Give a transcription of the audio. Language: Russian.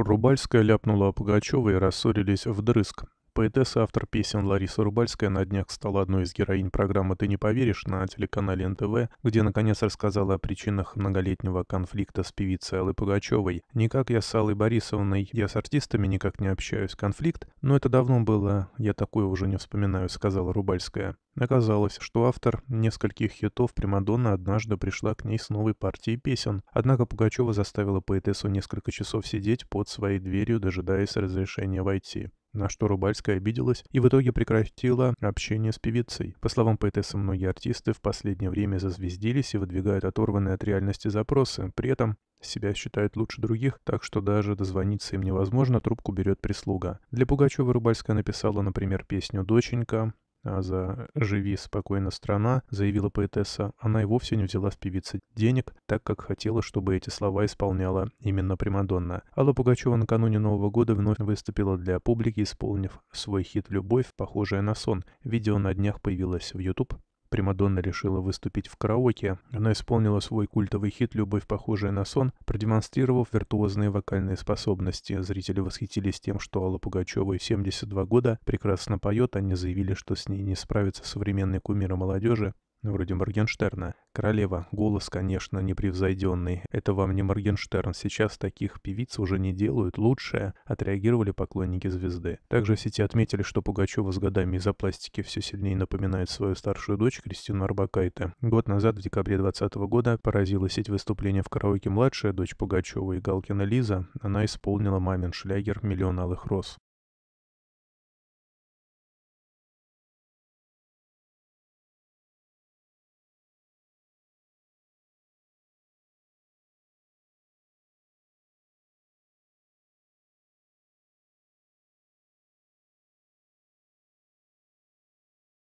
Рубальская ляпнула о Пугачевой и рассорились вдрызг. Поэтесса, автор песен Лариса Рубальская на днях стала одной из героинь программы «Ты не поверишь» на телеканале НТВ, где наконец рассказала о причинах многолетнего конфликта с певицей Аллой Пугачевой. «Никак я с Аллой Борисовной, я с артистами никак не общаюсь, конфликт, но это давно было, я такое уже не вспоминаю», — сказала Рубальская. Оказалось, что автор нескольких хитов Примадонна однажды пришла к ней с новой партией песен, однако Пугачева заставила поэтессу несколько часов сидеть под своей дверью, дожидаясь разрешения войти на что Рубальская обиделась и в итоге прекратила общение с певицей. По словам поэтессы, многие артисты в последнее время зазвездились и выдвигают оторванные от реальности запросы. При этом себя считают лучше других, так что даже дозвониться им невозможно, трубку берет прислуга. Для Пугачева Рубальская написала, например, песню «Доченька», а за «Живи спокойно страна», заявила поэтесса, она и вовсе не взяла с певицы денег, так как хотела, чтобы эти слова исполняла именно Примадонна. Алла Пугачева накануне Нового года вновь выступила для публики, исполнив свой хит «Любовь», похожая на сон. Видео на днях появилось в YouTube. Примадонна решила выступить в караоке. Она исполнила свой культовый хит «Любовь, похожая на сон», продемонстрировав виртуозные вокальные способности. Зрители восхитились тем, что Алла Пугачева 72 года прекрасно поет. Они заявили, что с ней не справится современный кумир молодежи. Ну, вроде Моргенштерна. Королева. Голос, конечно, непревзойденный. Это вам не Моргенштерн. Сейчас таких певиц уже не делают. Лучшее. Отреагировали поклонники звезды. Также в сети отметили, что Пугачева с годами из-за пластики все сильнее напоминает свою старшую дочь Кристину Арбакайте. Год назад, в декабре 2020 года, поразила сеть выступления в караоке младшая дочь Пугачева и Галкина Лиза. Она исполнила мамин шлягер «Миллион алых роз».